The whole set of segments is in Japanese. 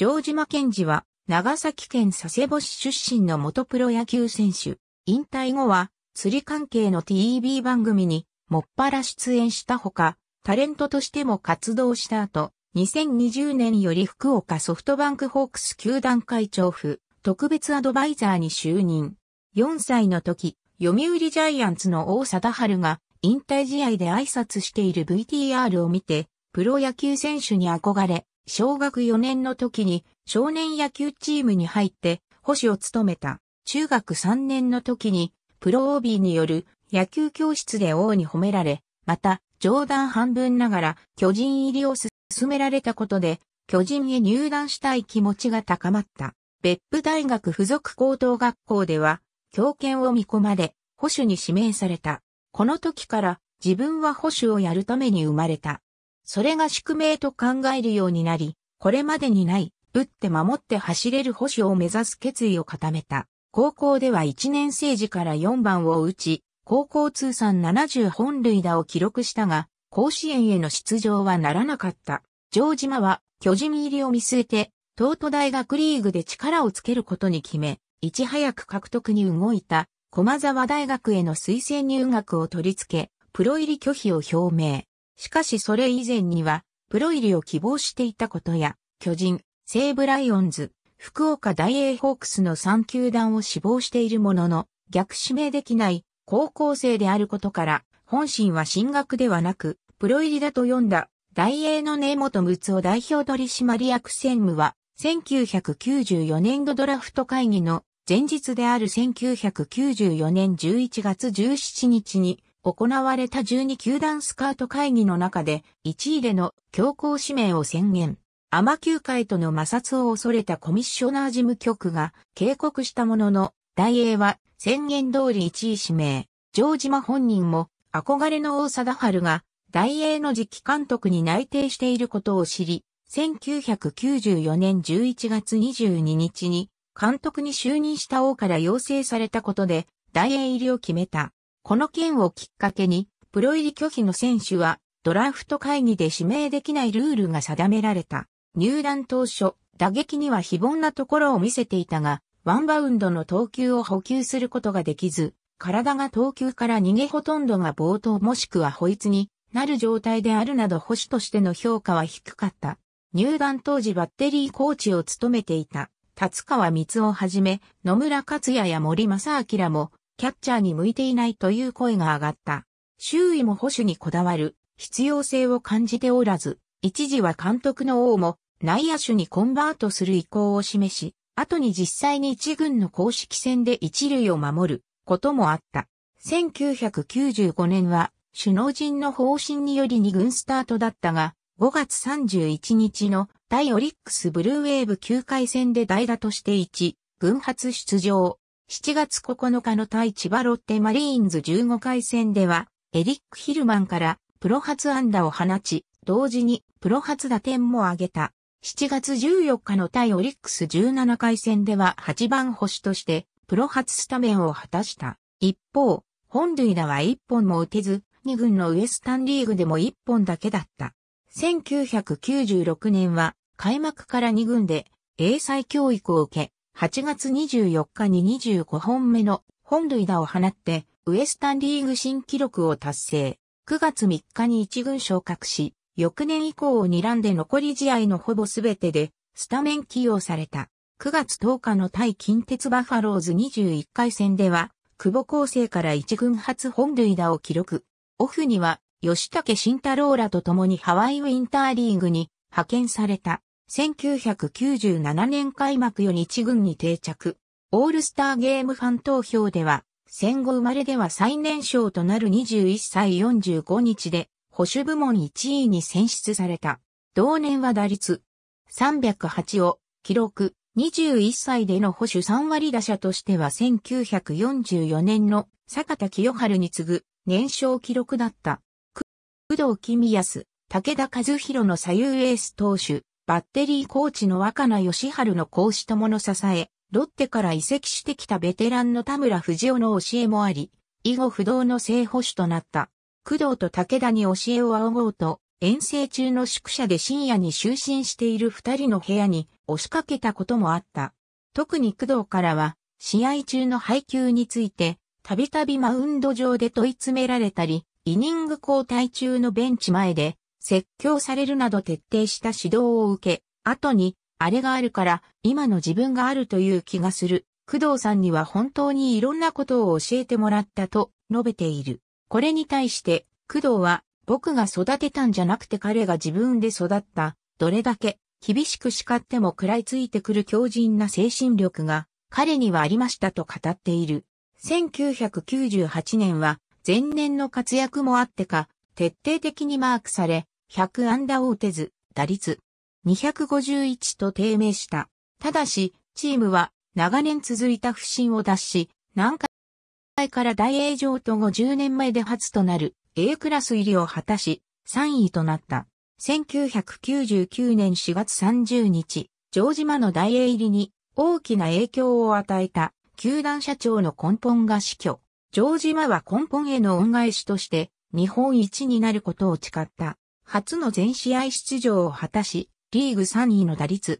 城島健二は、長崎県佐世保市出身の元プロ野球選手。引退後は、釣り関係の TV 番組に、もっぱら出演したほか、タレントとしても活動した後、2020年より福岡ソフトバンクホークス球団会長府、特別アドバイザーに就任。4歳の時、読売ジャイアンツの王貞治が引退試合で挨拶している VTR を見て、プロ野球選手に憧れ、小学4年の時に少年野球チームに入って保守を務めた。中学3年の時にプロ OB による野球教室で王に褒められ、また冗談半分ながら巨人入りを進められたことで巨人へ入団したい気持ちが高まった。別府大学附属高等学校では強権を見込まれ保守に指名された。この時から自分は保守をやるために生まれた。それが宿命と考えるようになり、これまでにない、打って守って走れる保守を目指す決意を固めた。高校では1年生時から4番を打ち、高校通算70本塁打を記録したが、甲子園への出場はならなかった。城島は巨人入りを見据えて、東都大学リーグで力をつけることに決め、いち早く獲得に動いた駒沢大学への推薦入学を取り付け、プロ入り拒否を表明。しかしそれ以前には、プロ入りを希望していたことや、巨人、西武ライオンズ、福岡大英ホークスの3球団を志望しているものの、逆指名できない高校生であることから、本心は進学ではなく、プロ入りだと読んだ、大英の根本睦夫代表取締役専務は、1994年度ドラフト会議の前日である1994年11月17日に、行われた12球団スカート会議の中で、1位での強行指名を宣言。アマ球界との摩擦を恐れたコミッショナー事務局が警告したものの、大英は宣言通り1位指名。ジョージマ本人も憧れの大貞治が大英の次期監督に内定していることを知り、1994年11月22日に監督に就任した王から要請されたことで大英入りを決めた。この件をきっかけに、プロ入り拒否の選手は、ドラフト会議で指名できないルールが定められた。入団当初、打撃には非凡なところを見せていたが、ワンバウンドの投球を補給することができず、体が投球から逃げほとんどが冒頭もしくは保育になる状態であるなど保守としての評価は低かった。入団当時バッテリーコーチを務めていた、達川光をはじめ、野村克也や森正明もキャッチャーに向いていないという声が上がった。周囲も保守にこだわる必要性を感じておらず、一時は監督の王も内野手にコンバートする意向を示し、後に実際に一軍の公式戦で一塁を守ることもあった。1995年は首脳陣の方針により2軍スタートだったが、5月31日の対オリックスブルーウェーブ9回戦で代打として1軍発出場。7月9日の対千葉ロッテマリーンズ15回戦では、エリック・ヒルマンからプロ初安打を放ち、同時にプロ初打点も挙げた。7月14日の対オリックス17回戦では8番星としてプロ初スタメンを果たした。一方、本塁打は1本も打てず、2軍のウエスタンリーグでも1本だけだった。1996年は開幕から2軍で英才教育を受け、8月24日に25本目の本塁打を放って、ウエスタンリーグ新記録を達成。9月3日に1軍昇格し、翌年以降を睨んで残り試合のほぼ全てで、スタメン起用された。9月10日の対近鉄バファローズ21回戦では、久保構成から1軍初本塁打を記録。オフには、吉武慎太郎らと共にハワイウィンターリーグに派遣された。1997年開幕よ日軍に定着。オールスターゲームファン投票では、戦後生まれでは最年少となる21歳45日で、保守部門1位に選出された。同年は打率308を記録。21歳での保守3割打者としては1944年の坂田清春に次ぐ年少記録だった。工藤公康、武田和弘の左右エース投手、バッテリーコーチの若菜義春の講師もの支え、ロッテから移籍してきたベテランの田村藤雄の教えもあり、以後不動の正捕手となった。工藤と武田に教えを仰ごうと、遠征中の宿舎で深夜に就寝している二人の部屋に押しかけたこともあった。特に工藤からは、試合中の配球について、たびたびマウンド上で問い詰められたり、イニング交代中のベンチ前で説教されるなど徹底した指導を受け、後に、あれがあるから今の自分があるという気がする。工藤さんには本当にいろんなことを教えてもらったと述べている。これに対して、工藤は僕が育てたんじゃなくて彼が自分で育った、どれだけ厳しく叱っても食らいついてくる強靭な精神力が彼にはありましたと語っている。1998年は前年の活躍もあってか、徹底的にマークされ、100安打を打てず、打率251と低迷した。ただし、チームは長年続いた不振を脱し、南海から大栄城と1 0年前で初となる A クラス入りを果たし、3位となった。1999年4月30日、城島の大栄入りに大きな影響を与えた球団社長の根本が死去。城島は根本への恩返しとして日本一になることを誓った。初の全試合出場を果たし、リーグ3位の打率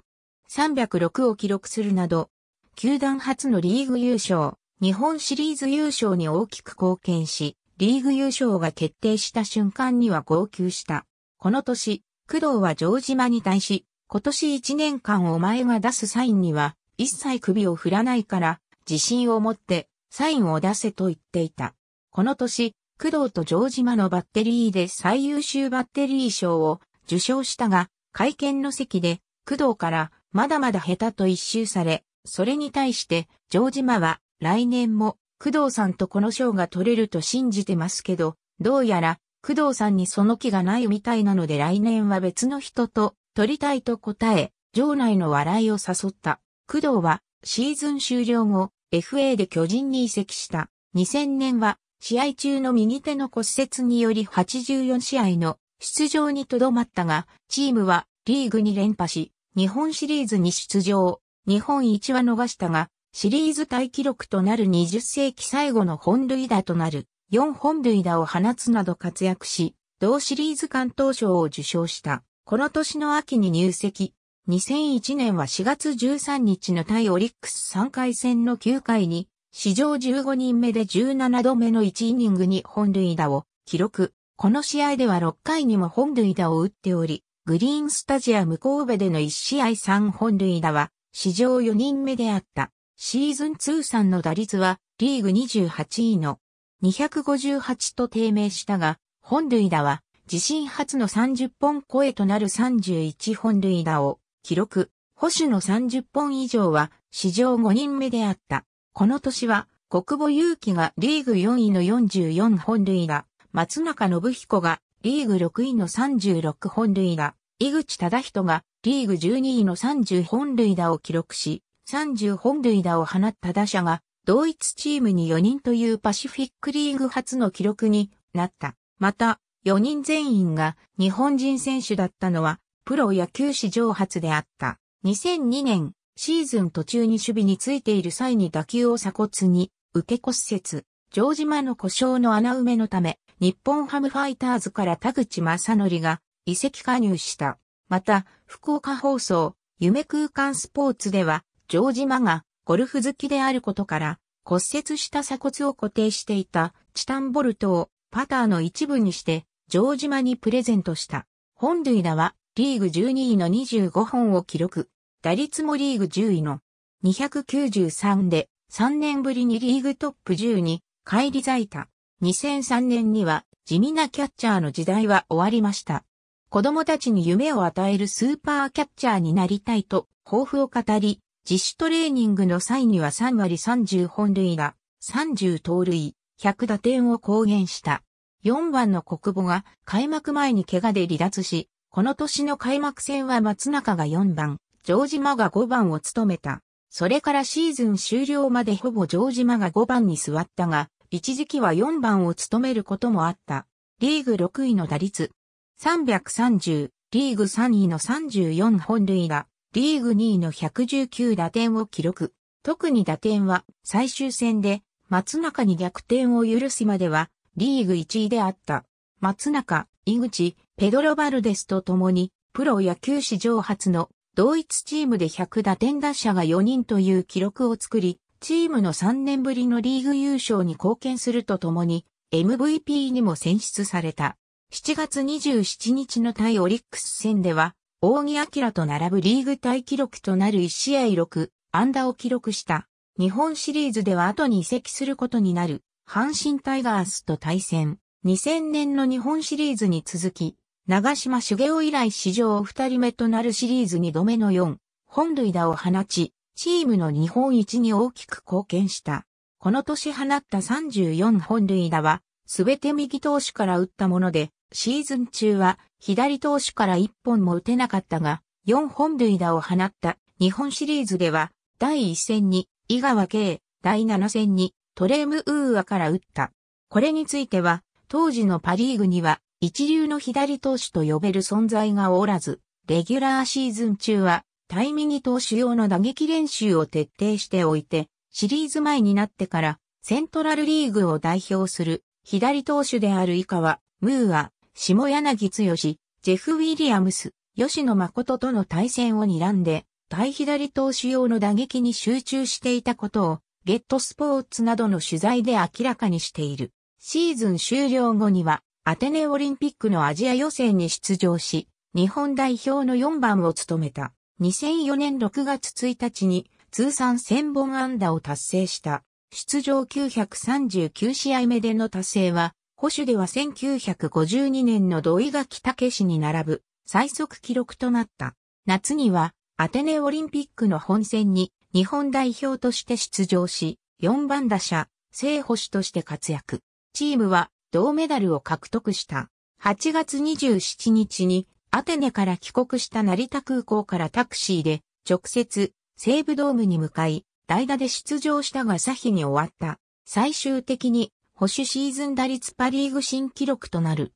306を記録するなど、球団初のリーグ優勝、日本シリーズ優勝に大きく貢献し、リーグ優勝が決定した瞬間には号泣した。この年、工藤は城島に対し、今年1年間お前が出すサインには、一切首を振らないから、自信を持って、サインを出せと言っていた。この年、工藤と城島のバッテリーで最優秀バッテリー賞を受賞したが、会見の席で工藤からまだまだ下手と一周され、それに対して城島は来年も工藤さんとこの賞が取れると信じてますけど、どうやら工藤さんにその気がないみたいなので来年は別の人と取りたいと答え、場内の笑いを誘った。工藤はシーズン終了後、FA で巨人に移籍した。2000年は試合中の右手の骨折により84試合の出場にとどまったが、チームはリーグに連覇し、日本シリーズに出場、日本一は逃したが、シリーズ大記録となる20世紀最後の本塁打となる4本塁打を放つなど活躍し、同シリーズ関東賞を受賞した。この年の秋に入籍。2001年は4月13日の対オリックス3回戦の9回に史上15人目で17度目の1イニングに本塁打を記録。この試合では6回にも本塁打を打っており、グリーンスタジアム神戸での1試合3本塁打は史上4人目であった。シーズン通算の打率はリーグ28位の258と低迷したが、本塁打は自身初の30本超えとなる31本塁打を記録。保守の30本以上は史上5人目であった。この年は、国母祐希がリーグ4位の44本塁打、松中信彦がリーグ6位の36本塁打、井口忠人がリーグ12位の30本塁打を記録し、30本塁打を放った打者が、同一チームに4人というパシフィックリーグ初の記録になった。また、4人全員が日本人選手だったのは、プロ野球史上初であった。2002年、シーズン途中に守備についている際に打球を鎖骨に受け骨折、城島の故障の穴埋めのため、日本ハムファイターズから田口正則が移籍加入した。また、福岡放送、夢空間スポーツでは、城島がゴルフ好きであることから、骨折した鎖骨を固定していたチタンボルトをパターの一部にして、城島にプレゼントした。本塁打はリーグ12位の25本を記録。打率もリーグ10位の293で3年ぶりにリーグトップ10に返り咲いた。2003年には地味なキャッチャーの時代は終わりました。子供たちに夢を与えるスーパーキャッチャーになりたいと抱負を語り、自主トレーニングの際には3割30本塁打、30盗塁、100打点を公言した。4番の国母が開幕前に怪我で離脱し、この年の開幕戦は松中が4番、ジ島が5番を務めた。それからシーズン終了までほぼジ島が5番に座ったが、一時期は4番を務めることもあった。リーグ6位の打率。330、リーグ3位の34本塁打、リーグ2位の119打点を記録。特に打点は最終戦で松中に逆転を許すまではリーグ1位であった。松中、井口、ペドロ・バルデスと共にプロ野球史上初の同一チームで100打点打者が4人という記録を作り、チームの3年ぶりのリーグ優勝に貢献するとともに、MVP にも選出された。7月27日の対オリックス戦では、大木明と並ぶリーグ対記録となる1試合6安打を記録した。日本シリーズでは後に移籍することになる、阪神タイガースと対戦。2000年の日本シリーズに続き、長島茂雄以来史上二人目となるシリーズ二度目の四、本塁打を放ち、チームの日本一に大きく貢献した。この年放った34本塁打は、すべて右投手から打ったもので、シーズン中は左投手から1本も打てなかったが、4本塁打を放った日本シリーズでは、第1戦に井川圭、第7戦にトレームウーアから打った。これについては、当時のパリーグには一流の左投手と呼べる存在がおらず、レギュラーシーズン中は対右投手用の打撃練習を徹底しておいて、シリーズ前になってからセントラルリーグを代表する左投手である以下は、ムーア、下柳剛、ジェフ・ウィリアムス、吉野誠との対戦を睨んで、対左投手用の打撃に集中していたことを、ゲットスポーツなどの取材で明らかにしている。シーズン終了後には、アテネオリンピックのアジア予選に出場し、日本代表の4番を務めた。2004年6月1日に通算1000本安打を達成した。出場939試合目での達成は、保守では1952年の土井垣武氏に並ぶ最速記録となった。夏にはアテネオリンピックの本戦に日本代表として出場し、4番打者、正捕手として活躍。チームは銅メダルを獲得した。8月27日にアテネから帰国した成田空港からタクシーで直接西武ドームに向かい代打で出場したがサヒに終わった。最終的に保守シーズン打率パリーグ新記録となる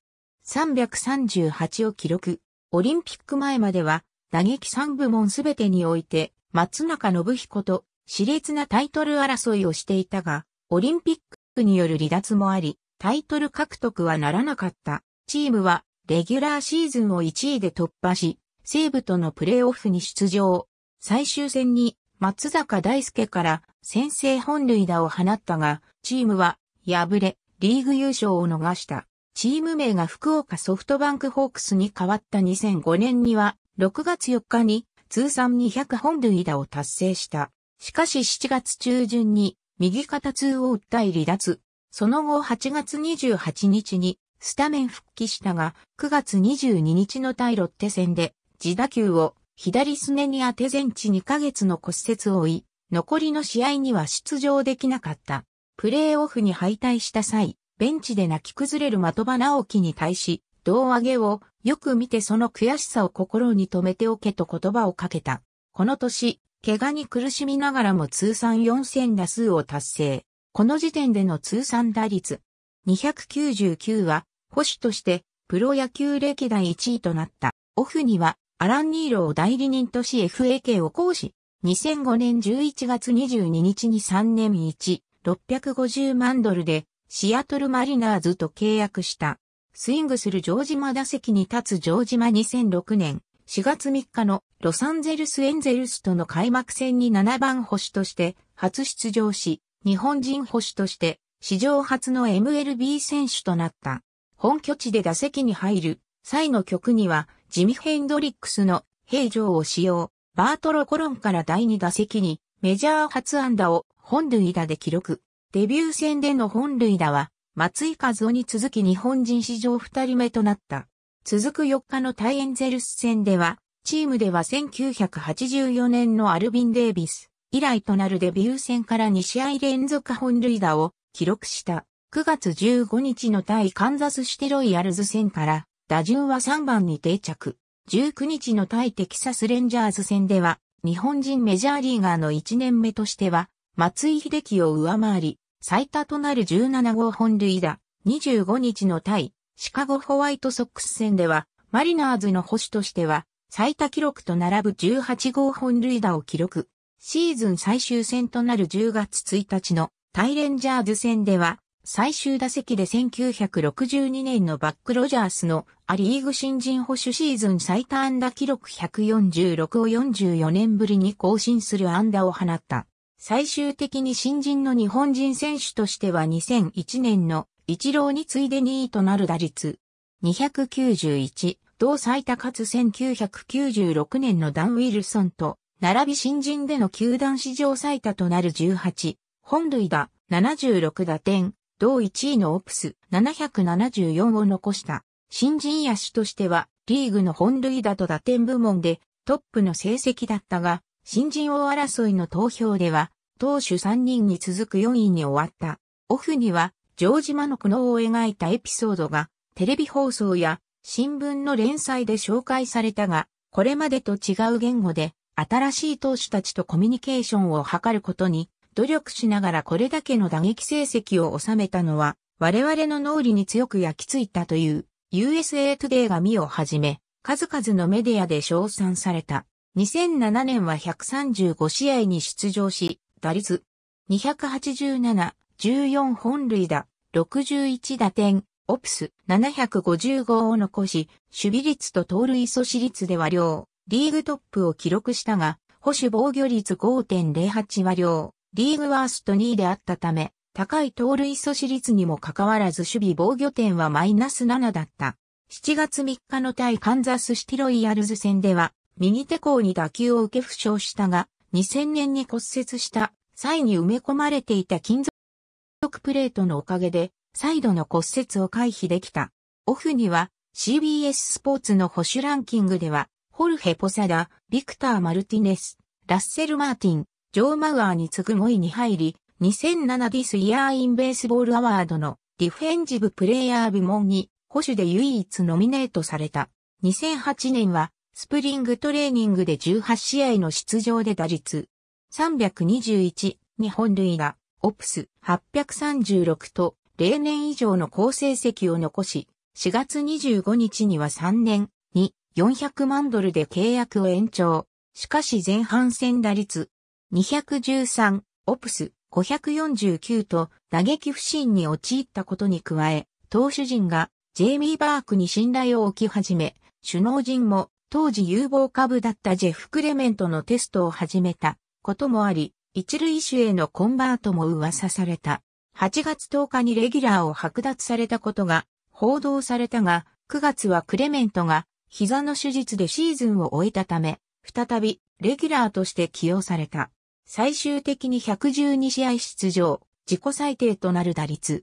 338を記録。オリンピック前までは打撃3部門すべてにおいて松中信彦と熾烈なタイトル争いをしていたが、オリンピックによる離脱もあり、タイトル獲得はならなかった。チームはレギュラーシーズンを1位で突破し、西武とのプレーオフに出場。最終戦に松坂大輔から先制本塁打を放ったが、チームは敗れ、リーグ優勝を逃した。チーム名が福岡ソフトバンクホークスに変わった2005年には、6月4日に通算200本塁打を達成した。しかし7月中旬に右肩痛を訴え離脱。その後8月28日にスタメン復帰したが、9月22日の対ロッテ戦で自打球を左すねに当て全治2ヶ月の骨折を負い、残りの試合には出場できなかった。プレーオフに敗退した際、ベンチで泣き崩れる的場直樹に対し、胴上げをよく見てその悔しさを心に留めておけと言葉をかけた。この年、怪我に苦しみながらも通算4000打数を達成。この時点での通算打率299は、保守としてプロ野球歴代1位となった。オフには、アラン・ニーロを代理人とし FAK を行使。2005年11月22日に3年1、650万ドルで、シアトルマリナーズと契約した。スイングする城島打席に立つ城島2006年4月3日のロサンゼルスエンゼルスとの開幕戦に7番星として初出場し、日本人捕手として史上初の MLB 選手となった。本拠地で打席に入る際の曲にはジミ・ヘンドリックスの平常を使用。バートロ・コロンから第2打席にメジャー初安打を本塁打で記録。デビュー戦での本塁打は松井和夫に続き日本人史上2人目となった。続く4日のタイエンゼルス戦ではチームでは1984年のアルビン・デイビス。以来となるデビュー戦から2試合連続本塁打を記録した。9月15日の対カンザスシテロイヤルズ戦から打順は3番に定着。19日の対テキサスレンジャーズ戦では日本人メジャーリーガーの1年目としては松井秀喜を上回り最多となる17号本塁打。25日の対シカゴホワイトソックス戦ではマリナーズの星としては最多記録と並ぶ18号本塁打を記録。シーズン最終戦となる10月1日のタイレンジャーズ戦では、最終打席で1962年のバックロジャースのアリーグ新人保守シーズン最多安打記録146を44年ぶりに更新する安打を放った。最終的に新人の日本人選手としては2001年の一郎に次いで2位となる打率。291、同最多かつ1996年のダン・ウィルソンと並び新人での球団史上最多となる18、本塁打、76打点、同1位のオプス774を残した。新人野手としては、リーグの本塁打と打点部門でトップの成績だったが、新人王争いの投票では、投手3人に続く4位に終わった。オフには、ジョージ・マの苦悩を描いたエピソードが、テレビ放送や新聞の連載で紹介されたが、これまでと違う言語で新しい投手たちとコミュニケーションを図ることに努力しながらこれだけの打撃成績を収めたのは我々の脳裏に強く焼き付いたという USA トゥデ y が見をはじめ数々のメディアで称賛された。2007年は135試合に出場し、打率287、14本塁打、61打点、オプス755を残し、守備率と盗塁阻止率では両リーグトップを記録したが、保守防御率5.08は両、リーグワースト2位であったため、高い盗塁阻止率にもかかわらず守備防御点はマイナス7だった。7月3日の対カンザスシティロイヤルズ戦では、右手甲に打球を受け負傷したが、2000年に骨折した際に埋め込まれていた金属プレートのおかげで、再度の骨折を回避できた。オフには CBS スポーツの保守ランキングでは、ホルヘ・ポサダ、ビクター・マルティネス、ラッセル・マーティン、ジョー・マウアーに次ぐ5位に入り、2007ディス・イヤー・イン・ベースボール・アワードのディフェンジブ・プレイヤー部門に保守で唯一ノミネートされた。2008年はスプリングトレーニングで18試合の出場で打率321、日本塁が、オプス836と例年以上の好成績を残し、4月25日には3年2、400万ドルで契約を延長。しかし前半戦打率213、オプス549と打撃不振に陥ったことに加え、投手陣がジェイミー・バークに信頼を置き始め、首脳陣も当時有望株だったジェフ・クレメントのテストを始めたこともあり、一塁手へのコンバートも噂された。8月10日にレギュラーを剥奪されたことが報道されたが、9月はクレメントが膝の手術でシーズンを終えたため、再びレギュラーとして起用された。最終的に112試合出場、自己最低となる打率。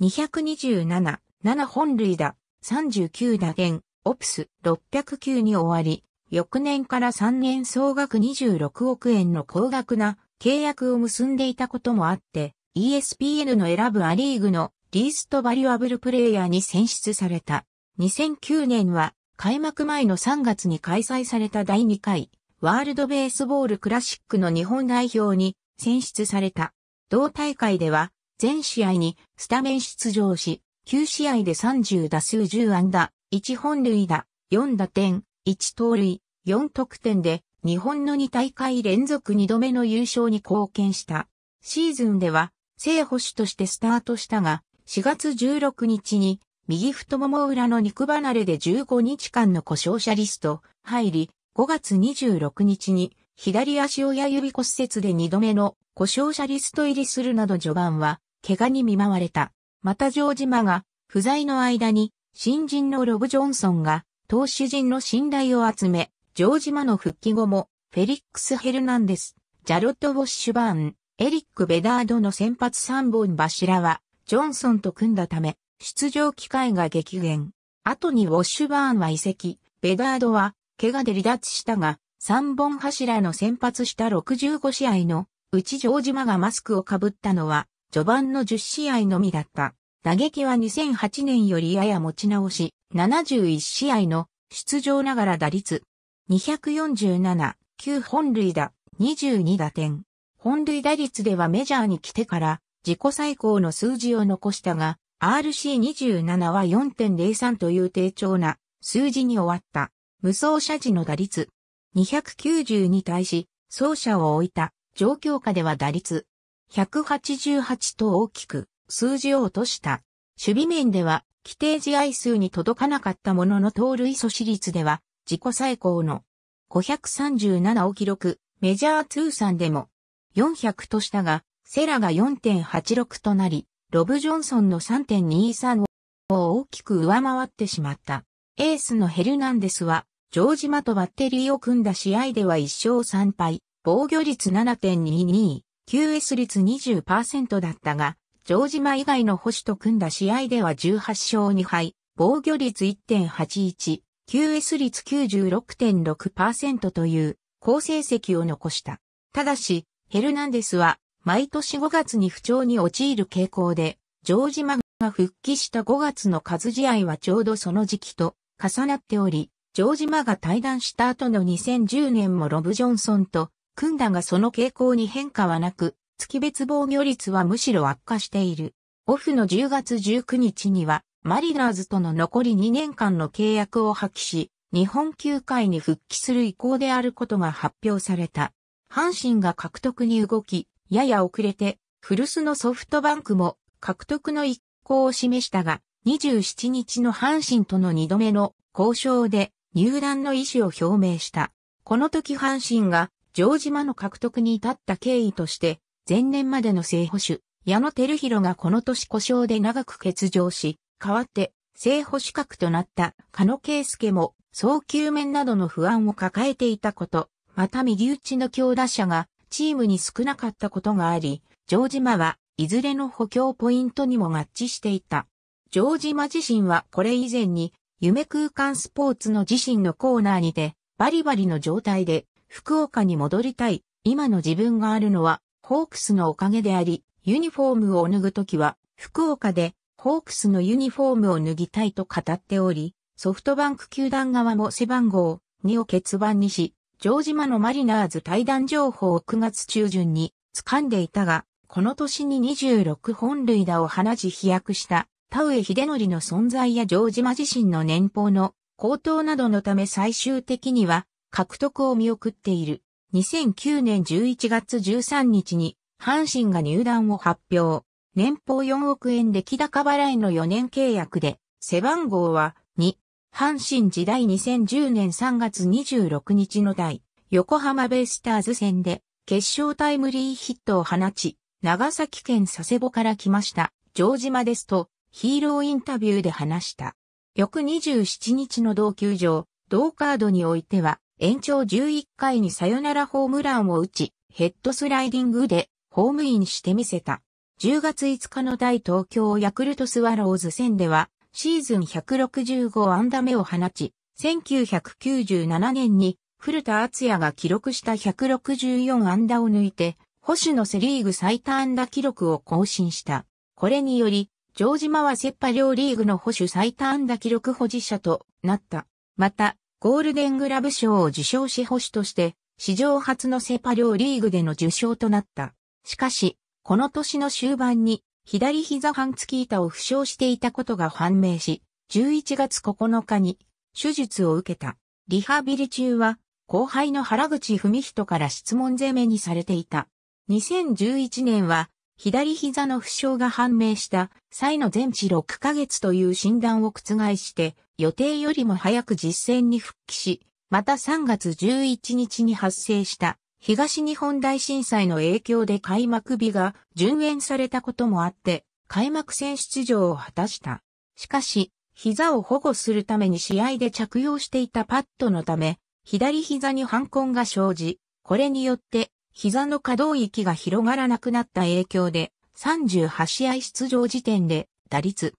227、7本塁打、39打点、オプス609に終わり、翌年から3年総額26億円の高額な契約を結んでいたこともあって、ESPN の選ぶアリーグのリーストバリュアブルプレイヤーに選出された。2009年は開幕前の3月に開催された第2回ワールドベースボールクラシックの日本代表に選出された。同大会では全試合にスタメン出場し、9試合で30打数10安打、1本塁打、4打点、1盗塁、4得点で日本の2大会連続2度目の優勝に貢献した。シーズンでは正捕手としてスタートしたが、4月16日に右太もも裏の肉離れで15日間の故障者リスト、入り、5月26日に、左足親指骨折で2度目の故障者リスト入りするなど序盤は、怪我に見舞われた。またジョージマが、不在の間に、新人のロブ・ジョンソンが、投手陣の信頼を集め、ジョージマの復帰後も、フェリックス・ヘルナンデス、ジャロット・ウォッシュバーン、エリック・ベダードの先発3本柱は、ジョンソンと組んだため、出場機会が激減。後にウォッシュバーンは移籍、ベダードは怪我で離脱したが、3本柱の先発した65試合のうち城島がマスクをかぶったのは序盤の10試合のみだった。打撃は2008年よりやや持ち直し、71試合の出場ながら打率247、9本塁打、22打点。本塁打率ではメジャーに来てから自己最高の数字を残したが、RC27 は4.03という低調な数字に終わった。無走車時の打率290に対し、走車を置いた状況下では打率188と大きく数字を落とした。守備面では規定試合数に届かなかったものの盗塁阻止率では自己最高の537を記録、メジャー通算でも400としたが、セラが4.86となり、ロブ・ジョンソンの3.23を大きく上回ってしまった。エースのヘルナンデスは、ジョージマとバッテリーを組んだ試合では1勝3敗、防御率7.22、QS 率20%だったが、ジョージマ以外の保守と組んだ試合では18勝2敗、防御率1.81、QS 率96.6%という好成績を残した。ただし、ヘルナンデスは毎年5月に不調に陥る傾向で、ジョージマが復帰した5月の数試合はちょうどその時期と重なっており、ジョージマが退団した後の2010年もロブ・ジョンソンと組んだがその傾向に変化はなく、月別防御率はむしろ悪化している。オフの10月19日には、マリナーズとの残り2年間の契約を破棄し、日本球界に復帰する意向であることが発表された。阪神が獲得に動き、やや遅れて、古巣のソフトバンクも獲得の一行を示したが、27日の阪神との2度目の交渉で入団の意思を表明した。この時阪神が城島の獲得に至った経緯として、前年までの正捕手、矢野照弘がこの年故障で長く欠場し、代わって正捕手格となった加野圭介も早急面などの不安を抱えていたこと、また右打ちの強打者がチームに少なかったことがあり、城島はいずれの補強ポイントにも合致していた。城島自身はこれ以前に、夢空間スポーツの自身のコーナーにて、バリバリの状態で、福岡に戻りたい、今の自分があるのは、ホークスのおかげであり、ユニフォームを脱ぐときは、福岡で、ホークスのユニフォームを脱ぎたいと語っており、ソフトバンク球団側も背番号2を欠番にし、城島のマリナーズ対談情報を9月中旬に掴んでいたが、この年に26本塁打を放ち飛躍した田上秀則の存在や城島自身の年俸の高騰などのため最終的には獲得を見送っている。2009年11月13日に阪神が入団を発表。年俸4億円出来高払いの4年契約で、背番号は阪神時代2010年3月26日の第、横浜ベイスターズ戦で、決勝タイムリーヒットを放ち、長崎県佐世保から来ました、城島ですと、ヒーローインタビューで話した。翌27日の同球場、同カードにおいては、延長11回にサヨナラホームランを打ち、ヘッドスライディングで、ホームインしてみせた。10月5日の大東京ヤクルトスワローズ戦では、シーズン165安打目を放ち、1997年に古田敦也が記録した164安打を抜いて、保守のセリーグ最多安打記録を更新した。これにより、城島はセッパ両リーグの保守最多安打記録保持者となった。また、ゴールデングラブ賞を受賞し保守として、史上初のセパ両リーグでの受賞となった。しかし、この年の終盤に左膝半月板を負傷していたことが判明し、11月9日に手術を受けた。リハビリ中は後輩の原口文人から質問攻めにされていた。2011年は左膝の負傷が判明した際の全治6ヶ月という診断を覆して予定よりも早く実戦に復帰し、また3月11日に発生した東日本大震災の影響で開幕日が順延されたこともあって、開幕戦出場を果たした。しかし、膝を保護するために試合で着用していたパッドのため、左膝に反痕が生じ、これによって膝の可動域が広がらなくなった影響で、38試合出場時点で打率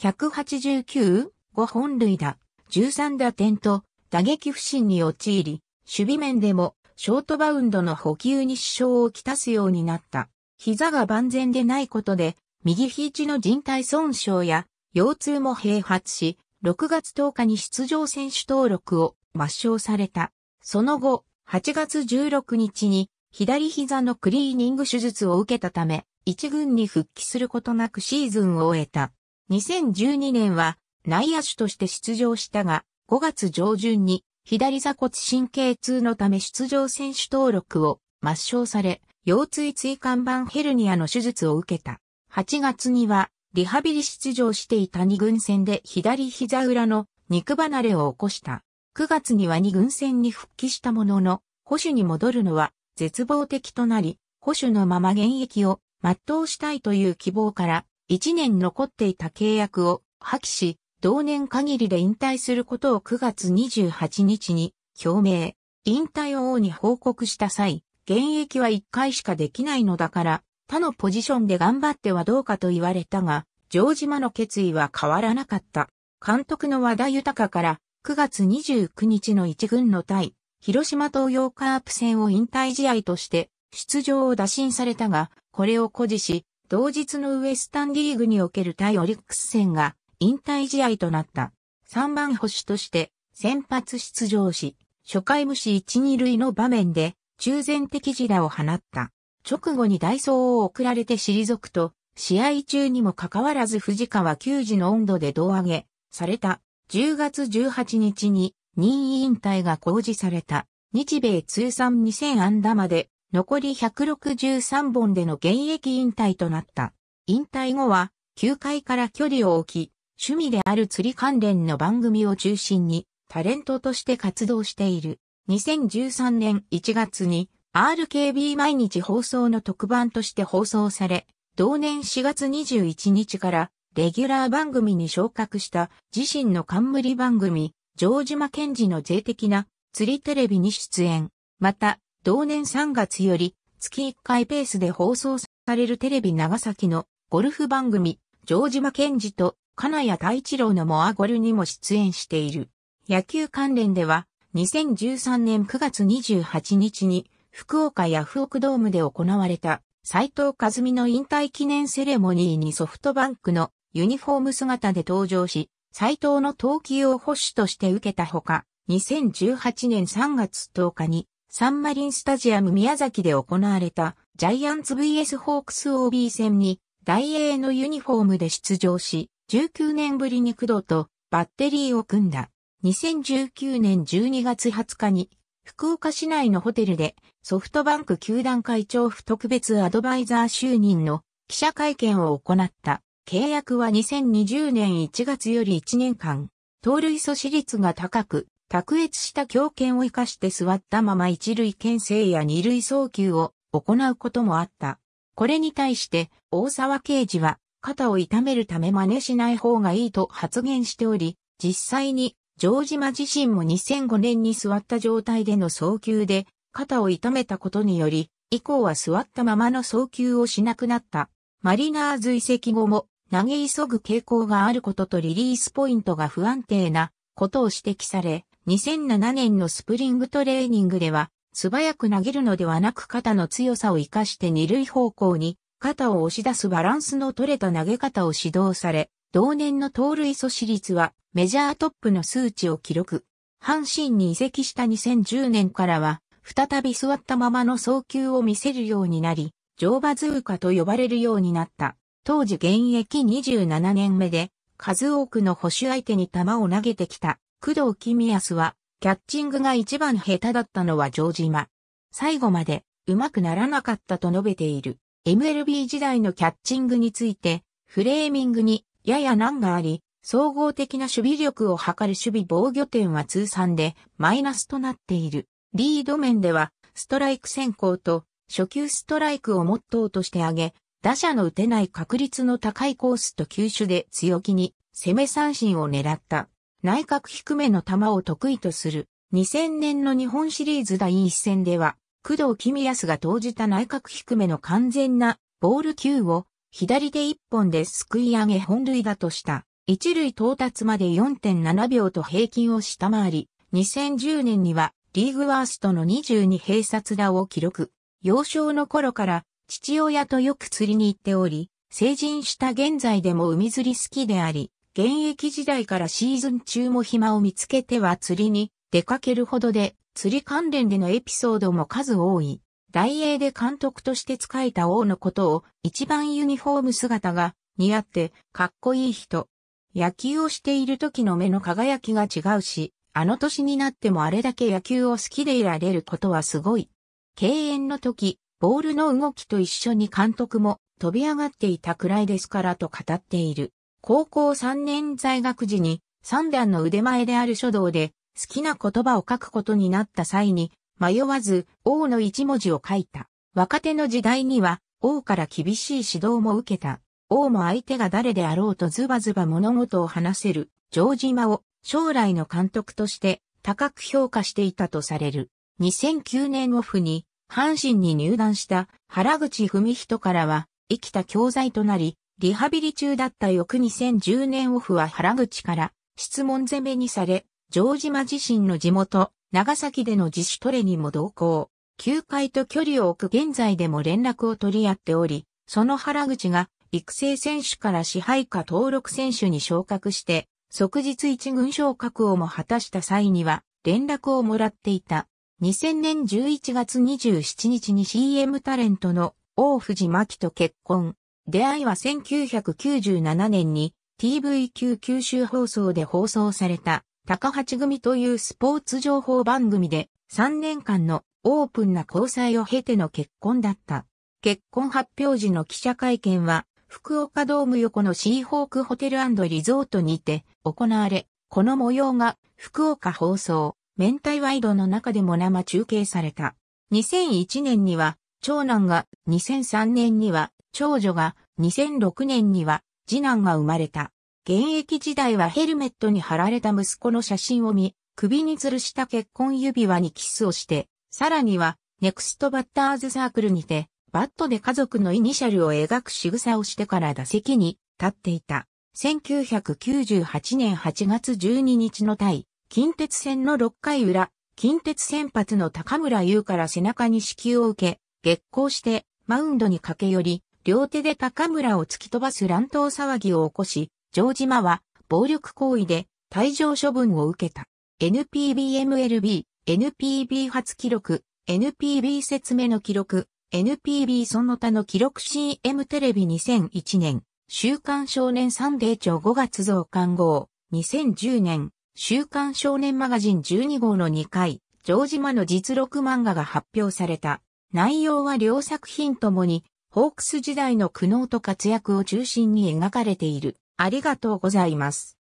189、5本塁打、13打点と打撃不振に陥り、守備面でもショートバウンドの補給に支障をきたすようになった。膝が万全でないことで、右肘の人体損傷や腰痛も併発し、6月10日に出場選手登録を抹消された。その後、8月16日に左膝のクリーニング手術を受けたため、一軍に復帰することなくシーズンを終えた。2012年は内野手として出場したが、5月上旬に左鎖骨神経痛のため出場選手登録を抹消され、腰椎椎間板ヘルニアの手術を受けた。8月には、リハビリ出場していた2軍戦で左膝裏の肉離れを起こした。9月には2軍戦に復帰したものの、保守に戻るのは絶望的となり、保守のまま現役を全うしたいという希望から、1年残っていた契約を破棄し、同年限りで引退することを9月28日に表明。引退を王に報告した際、現役は1回しかできないのだから、他のポジションで頑張ってはどうかと言われたが、城島の決意は変わらなかった。監督の和田豊から9月29日の一軍の対、広島東洋カープ戦を引退試合として出場を打診されたが、これを誇示し、同日のウエスタンリーグにおける対オリックス戦が引退試合となった。3番捕手として先発出場し、初回無視1、2塁の場面で中前的自打を放った。直後にダイソーを送られて退くと、試合中にもかかわらず藤川球児の温度で胴上げされた。10月18日に任意引退が公示された。日米通算2000安打まで残り163本での現役引退となった。引退後は球界から距離を置き、趣味である釣り関連の番組を中心にタレントとして活動している。2013年1月に RKB 毎日放送の特番として放送され、同年4月21日からレギュラー番組に昇格した自身の冠番組、城島健治の税的な釣りテレビに出演。また、同年3月より月1回ペースで放送されるテレビ長崎のゴルフ番組、城島健治と金谷太一郎のモアゴルにも出演している。野球関連では、2013年9月28日に、福岡ヤフオクドームで行われた、斎藤和美の引退記念セレモニーにソフトバンクのユニフォーム姿で登場し、斎藤の投球を保守として受けたほか、2018年3月10日に、サンマリンスタジアム宮崎で行われた、ジャイアンツ VS ホークス OB 戦に、大英のユニフォームで出場し、19年ぶりに工藤とバッテリーを組んだ。2019年12月20日に福岡市内のホテルでソフトバンク球団会長府特別アドバイザー就任の記者会見を行った。契約は2020年1月より1年間、盗塁阻止率が高く、卓越した強肩を生かして座ったまま一塁牽制や二塁送球を行うこともあった。これに対して大沢刑事は肩を痛めるため真似しない方がいいと発言しており、実際に、城島自身も2005年に座った状態での早急で、肩を痛めたことにより、以降は座ったままの早急をしなくなった。マリナーズ移籍後も、投げ急ぐ傾向があることとリリースポイントが不安定なことを指摘され、2007年のスプリングトレーニングでは、素早く投げるのではなく肩の強さを活かして二塁方向に肩を押し出すバランスの取れた投げ方を指導され、同年の盗塁阻止率はメジャートップの数値を記録。阪神に移籍した2010年からは、再び座ったままの送球を見せるようになり、乗馬ズーカと呼ばれるようになった。当時現役27年目で、数多くの保守相手に球を投げてきた、工藤君康は、キャッチングが一番下手だったのは城島。最後まで、うまくならなかったと述べている。MLB 時代のキャッチングについて、フレーミングにやや難があり、総合的な守備力を測る守備防御点は通算でマイナスとなっている。リード面では、ストライク先行と初級ストライクをモットーとして挙げ、打者の打てない確率の高いコースと球種で強気に攻め三振を狙った。内角低めの球を得意とする。2000年の日本シリーズ第1戦では、工藤君康が投じた内角低めの完全なボール球を左手一本ですくい上げ本塁打とした。一塁到達まで4.7秒と平均を下回り、2010年にはリーグワーストの22閉殺打を記録。幼少の頃から父親とよく釣りに行っており、成人した現在でも海釣り好きであり、現役時代からシーズン中も暇を見つけては釣りに出かけるほどで、釣り関連でのエピソードも数多い。大英で監督として仕えた王のことを一番ユニフォーム姿が似合ってかっこいい人。野球をしている時の目の輝きが違うし、あの年になってもあれだけ野球を好きでいられることはすごい。敬遠の時、ボールの動きと一緒に監督も飛び上がっていたくらいですからと語っている。高校3年在学時に三段の腕前である書道で好きな言葉を書くことになった際に、迷わず、王の一文字を書いた。若手の時代には、王から厳しい指導も受けた。王も相手が誰であろうとズバズバ物事を話せる、城島を将来の監督として高く評価していたとされる。2009年オフに、阪神に入団した原口文人からは、生きた教材となり、リハビリ中だった翌2010年オフは原口から質問攻めにされ、城島自身の地元、長崎での自主トレにも同行、球界と距離を置く現在でも連絡を取り合っており、その原口が育成選手から支配下登録選手に昇格して、即日一軍昇格をも果たした際には連絡をもらっていた。2000年11月27日に CM タレントの大藤真希と結婚。出会いは1997年に TVQ 九州放送で放送された高八組というスポーツ情報番組で3年間のオープンな交際を経ての結婚だった。結婚発表時の記者会見は福岡ドーム横のシーホークホテルリゾートにて行われ、この模様が福岡放送、明太ワイドの中でも生中継された。2001年には長男が、2003年には長女が、2006年には次男が生まれた。現役時代はヘルメットに貼られた息子の写真を見、首に吊るした結婚指輪にキスをして、さらには、ネクストバッターズサークルにて、バットで家族のイニシャルを描く仕草をしてから打席に立っていた。1998年8月12日の対、近鉄戦の6回裏、近鉄先発の高村優から背中に支給を受け、激光して、マウンドに駆け寄り、両手で高村を突き飛ばす乱闘騒ぎを起こし、城島は暴力行為で退場処分を受けた。NPBMLB、NPB 初記録、NPB 説明の記録、NPB その他の記録 CM テレビ2001年、週刊少年サンデー庁5月増刊号、2010年、週刊少年マガジン12号の2回、城島の実録漫画が発表された。内容は両作品ともに、ホークス時代の苦悩と活躍を中心に描かれている。ありがとうございます。